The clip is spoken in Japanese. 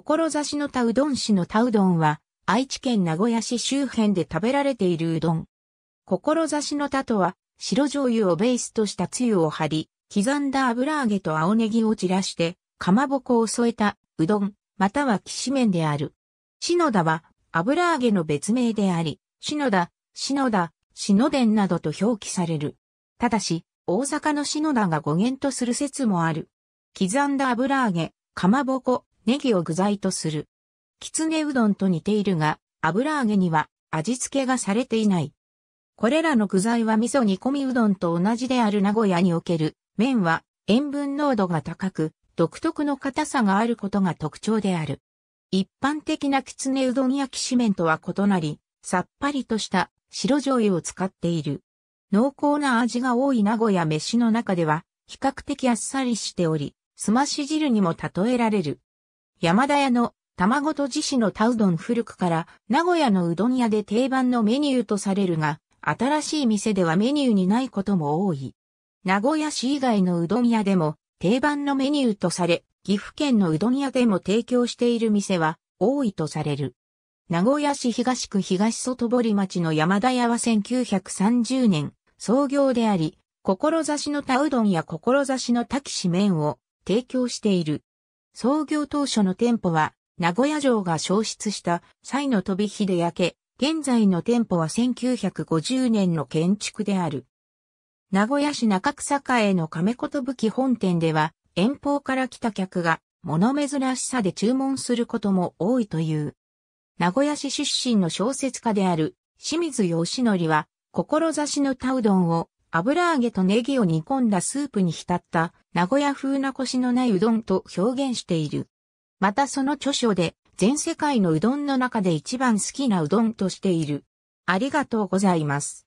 志の田うどん市の田うどんは、愛知県名古屋市周辺で食べられているうどん。志の田とは、白醤油をベースとしたつゆを張り、刻んだ油揚げと青ネギを散らして、かまぼこを添えた、うどん、またはきしめんである。篠田は、油揚げの別名であり、篠田、篠田、篠田などと表記される。ただし、大阪の篠田が語源とする説もある。刻んだ油揚げ、かまぼこ、ネギを具材とする。きつねうどんと似ているが、油揚げには味付けがされていない。これらの具材は味噌煮込みうどんと同じである名古屋における麺は塩分濃度が高く、独特の硬さがあることが特徴である。一般的なきつねうどん焼きし麺とは異なり、さっぱりとした白醤油を使っている。濃厚な味が多い名古屋飯の中では、比較的あっさりしており、すまし汁にも例えられる。山田屋の卵とじしのタうどん古くから名古屋のうどん屋で定番のメニューとされるが、新しい店ではメニューにないことも多い。名古屋市以外のうどん屋でも定番のメニューとされ、岐阜県のうどん屋でも提供している店は多いとされる。名古屋市東区東外堀町の山田屋は1930年創業であり、志のタうどんや志の滝紙麺を提供している。創業当初の店舗は、名古屋城が消失した際の飛び火で焼け、現在の店舗は1950年の建築である。名古屋市中草への亀琴とぶ本店では、遠方から来た客が、物珍しさで注文することも多いという。名古屋市出身の小説家である清水義則は、志の田うどんを油揚げとネギを煮込んだスープに浸った名古屋風なコシのないうどんと表現している。またその著書で全世界のうどんの中で一番好きなうどんとしている。ありがとうございます。